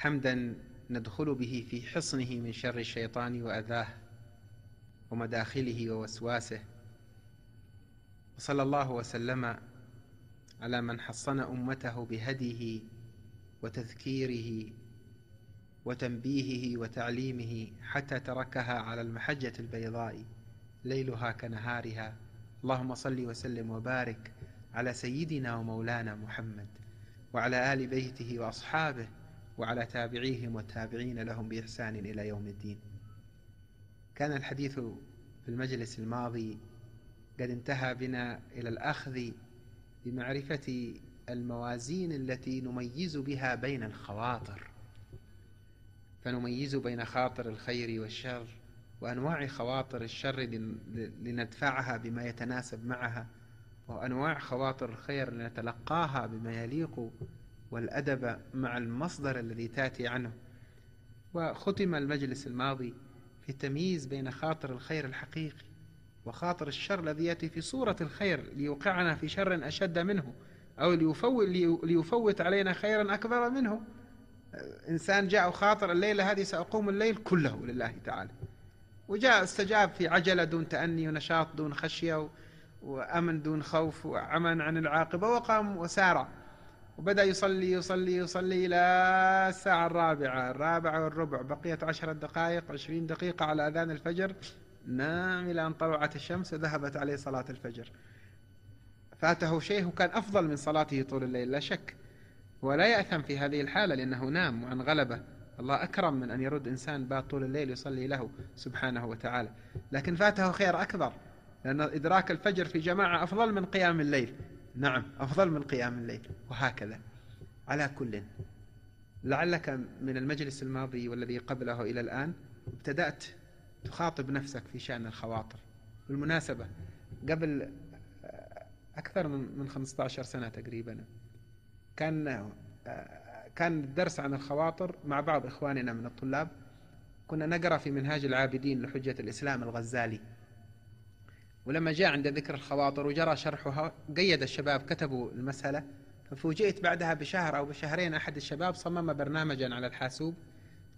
حمدا ندخل به في حصنه من شر الشيطان واذاه ومداخله ووسواسه وصلى الله وسلم على من حصن امته بهديه وتذكيره وتنبيهه وتعليمه حتى تركها على المحجه البيضاء ليلها كنهارها اللهم صل وسلم وبارك على سيدنا ومولانا محمد وعلى ال بيته واصحابه وعلى تابعيهم والتابعين لهم بإحسان إلى يوم الدين كان الحديث في المجلس الماضي قد انتهى بنا إلى الأخذ بمعرفة الموازين التي نميز بها بين الخواطر فنميز بين خاطر الخير والشر وأنواع خواطر الشر لندفعها بما يتناسب معها وأنواع خواطر الخير لنتلقاها بما يليق والأدب مع المصدر الذي تأتي عنه وختم المجلس الماضي في التمييز بين خاطر الخير الحقيقي وخاطر الشر الذي يأتي في صورة الخير ليوقعنا في شر أشد منه أو ليفوت, علينا خيرا أكبر منه إنسان جاء وخاطر الليلة هذه سأقوم الليل كله لله تعالى وجاء استجاب في عجلة دون تأني ونشاط دون خشية وأمن دون خوف وعمن عن العاقبة وقام وسارع وبدأ يصلي يصلي يصلي إلى الساعة الرابعة الرابعة والربع بقيت عشرة دقائق عشرين دقيقة على أذان الفجر نام إلى أن طلعت الشمس وذهبت عليه صلاة الفجر فاته شيء وكان أفضل من صلاته طول الليل لا شك ولا يأثم في هذه الحالة لأنه نام غلبه الله أكرم من أن يرد إنسان بات طول الليل يصلي له سبحانه وتعالى لكن فاته خير أكبر لأن إدراك الفجر في جماعة أفضل من قيام الليل نعم أفضل من قيام الليل وهكذا على كل لعلك من المجلس الماضي والذي قبله إلى الآن ابتدأت تخاطب نفسك في شأن الخواطر بالمناسبة قبل آه، أكثر من 15 سنة تقريبا كان آه، كان الدرس عن الخواطر مع بعض إخواننا من الطلاب كنا نقرأ في منهاج العابدين لحجة الإسلام الغزالي ولما جاء عند ذكر الخواطر وجرى شرحها قيد الشباب كتبوا المسألة ففوجئت بعدها بشهر أو بشهرين أحد الشباب صمم برنامجا على الحاسوب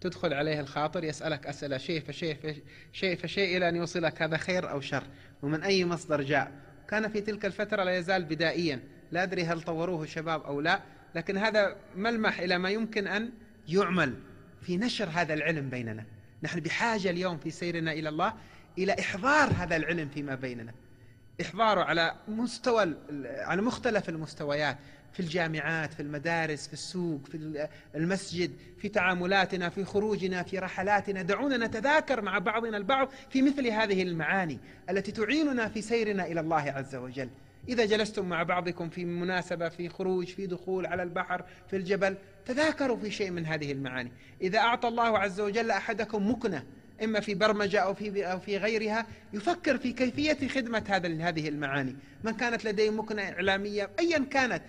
تدخل عليه الخاطر يسألك أسئلة شيء فشيء فشيء فشيء إلى أن يوصلك هذا خير أو شر ومن أي مصدر جاء كان في تلك الفترة لا يزال بدائيا لا أدري هل طوروه الشباب أو لا لكن هذا ملمح إلى ما يمكن أن يعمل في نشر هذا العلم بيننا نحن بحاجة اليوم في سيرنا إلى الله الى احضار هذا العلم فيما بيننا احضاره على مستوى على مختلف المستويات في الجامعات في المدارس في السوق في المسجد في تعاملاتنا في خروجنا في رحلاتنا دعونا نتذاكر مع بعضنا البعض في مثل هذه المعاني التي تعيننا في سيرنا الى الله عز وجل إذا جلستم مع بعضكم في مناسبة في خروج في دخول على البحر في الجبل تذاكروا في شيء من هذه المعاني إذا أعطى الله عز وجل أحدكم مكنة إما في برمجة أو في, أو في غيرها يفكر في كيفية خدمة هذا هذه المعاني من كانت لديه مكنة إعلامية أيا كانت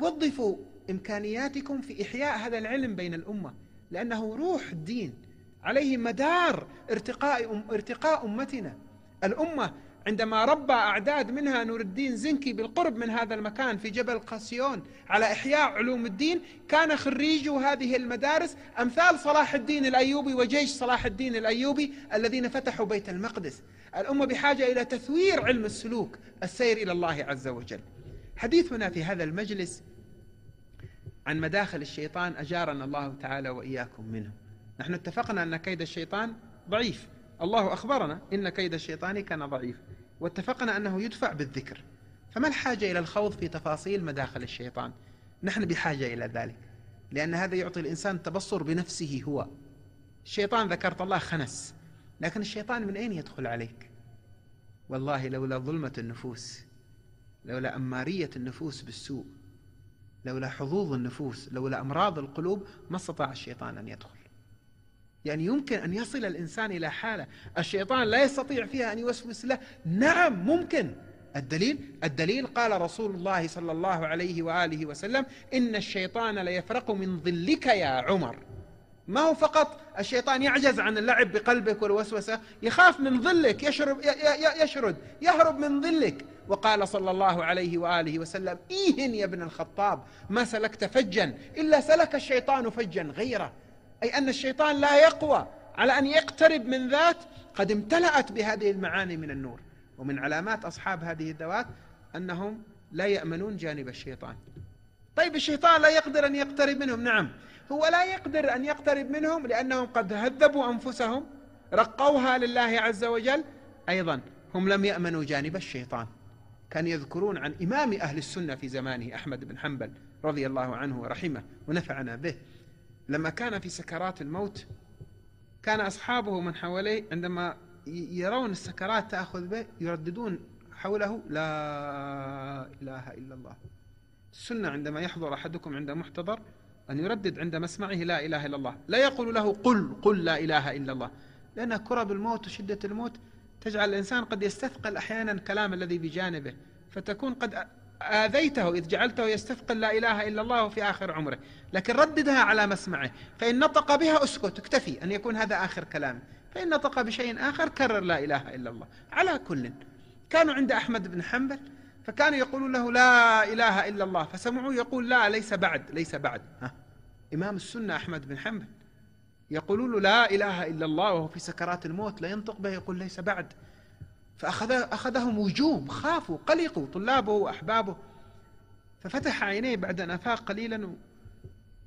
وظفوا إمكانياتكم في إحياء هذا العلم بين الأمة لأنه روح الدين عليه مدار ارتقاء ارتقاء أمتنا الأمة عندما ربى أعداد منها نور الدين زنكي بالقرب من هذا المكان في جبل قاسيون على إحياء علوم الدين كان خريج هذه المدارس أمثال صلاح الدين الأيوبي وجيش صلاح الدين الأيوبي الذين فتحوا بيت المقدس الأمة بحاجة إلى تثوير علم السلوك السير إلى الله عز وجل حديثنا في هذا المجلس عن مداخل الشيطان أجارنا الله تعالى وإياكم منه نحن اتفقنا أن كيد الشيطان ضعيف الله أخبرنا إن كيد الشيطان كان ضعيف واتفقنا أنه يدفع بالذكر فما الحاجة إلى الخوض في تفاصيل مداخل الشيطان نحن بحاجة إلى ذلك لأن هذا يعطي الإنسان تبصر بنفسه هو الشيطان ذكرت الله خنس لكن الشيطان من أين يدخل عليك والله لولا ظلمة النفوس لولا أمارية النفوس بالسوء لولا حظوظ النفوس لولا أمراض القلوب ما استطاع الشيطان أن يدخل يعني يمكن أن يصل الإنسان إلى حالة الشيطان لا يستطيع فيها أن يوسوس له نعم ممكن الدليل الدليل قال رسول الله صلى الله عليه وآله وسلم إن الشيطان ليفرق من ظلك يا عمر ما هو فقط الشيطان يعجز عن اللعب بقلبك والوسوسة يخاف من ظلك يشرب يشرد يهرب من ظلك وقال صلى الله عليه وآله وسلم إيهن يا ابن الخطاب ما سلكت فجا إلا سلك الشيطان فجا غيره أي أن الشيطان لا يقوى على أن يقترب من ذات قد امتلأت بهذه المعاني من النور ومن علامات أصحاب هذه الذوات أنهم لا يأمنون جانب الشيطان طيب الشيطان لا يقدر أن يقترب منهم نعم هو لا يقدر أن يقترب منهم لأنهم قد هذبوا أنفسهم رقوها لله عز وجل أيضا هم لم يأمنوا جانب الشيطان كانوا يذكرون عن إمام أهل السنة في زمانه أحمد بن حنبل رضي الله عنه ورحمه ونفعنا به لما كان في سكرات الموت كان أصحابه من حواليه عندما يرون السكرات تأخذ به يرددون حوله لا إله إلا الله السنة عندما يحضر أحدكم عند محتضر أن يردد عند مسمعه لا إله إلا الله لا يقول له قل قل لا إله إلا الله لأن كرب الموت وشدة الموت تجعل الإنسان قد يستثقل أحيانا الكلام الذي بجانبه فتكون قد آذيته إذ جعلته يستثقل لا إله إلا الله في آخر عمره لكن رددها على مسمعه فإن نطق بها أسكت اكتفي أن يكون هذا آخر كلامه فإن نطق بشيء آخر كرر لا إله إلا الله على كل كانوا عند أحمد بن حنبل فكانوا يقولون له لا إله إلا الله فسمعوه يقول لا ليس بعد ليس بعد ها إمام السنة أحمد بن حنبل يقولون له لا إله إلا الله وهو في سكرات الموت لا ينطق به يقول ليس بعد فأخذهم وجوم خافوا قلقوا طلابه وأحبابه ففتح عينيه بعد أن أفاق قليلا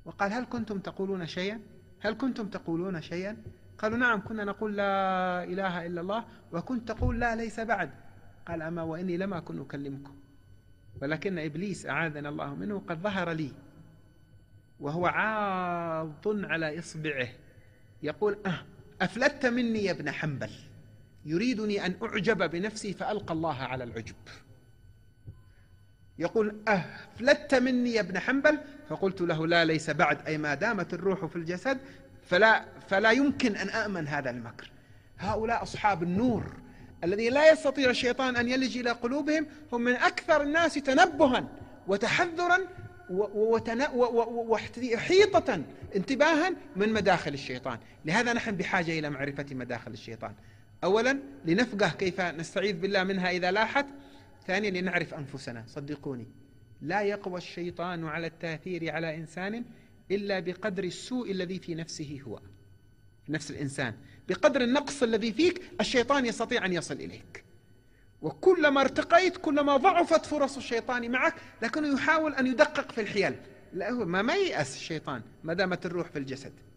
وقال هل كنتم تقولون شيئا هل كنتم تقولون شيئا قالوا نعم كنا نقول لا إله إلا الله وكنت تقول لا ليس بعد قال أما وإني لم أكن أكلمكم ولكن إبليس أعاذنا الله منه قد ظهر لي وهو عاض على إصبعه يقول أه أفلتت مني يا ابن حنبل يريدني أن أعجب بنفسي فألقى الله على العجب يقول أفلت أه، مني يا ابن حنبل فقلت له لا ليس بعد أي ما دامت الروح في الجسد فلا, فلا يمكن أن أأمن هذا المكر هؤلاء أصحاب النور الذي لا يستطيع الشيطان أن يلج إلى قلوبهم هم من أكثر الناس تنبها وتحذرا وحيطة انتباها من مداخل الشيطان لهذا نحن بحاجة إلى معرفة مداخل الشيطان أولا لنفقه كيف نستعيذ بالله منها إذا لاحت ثانيا لنعرف أنفسنا صدقوني لا يقوى الشيطان على التأثير على إنسان إلا بقدر السوء الذي في نفسه هو نفس الإنسان بقدر النقص الذي فيك الشيطان يستطيع أن يصل إليك وكلما ارتقيت كلما ضعفت فرص الشيطان معك لكنه يحاول أن يدقق في الحيل لا هو ما, ما ييأس الشيطان ما دامت الروح في الجسد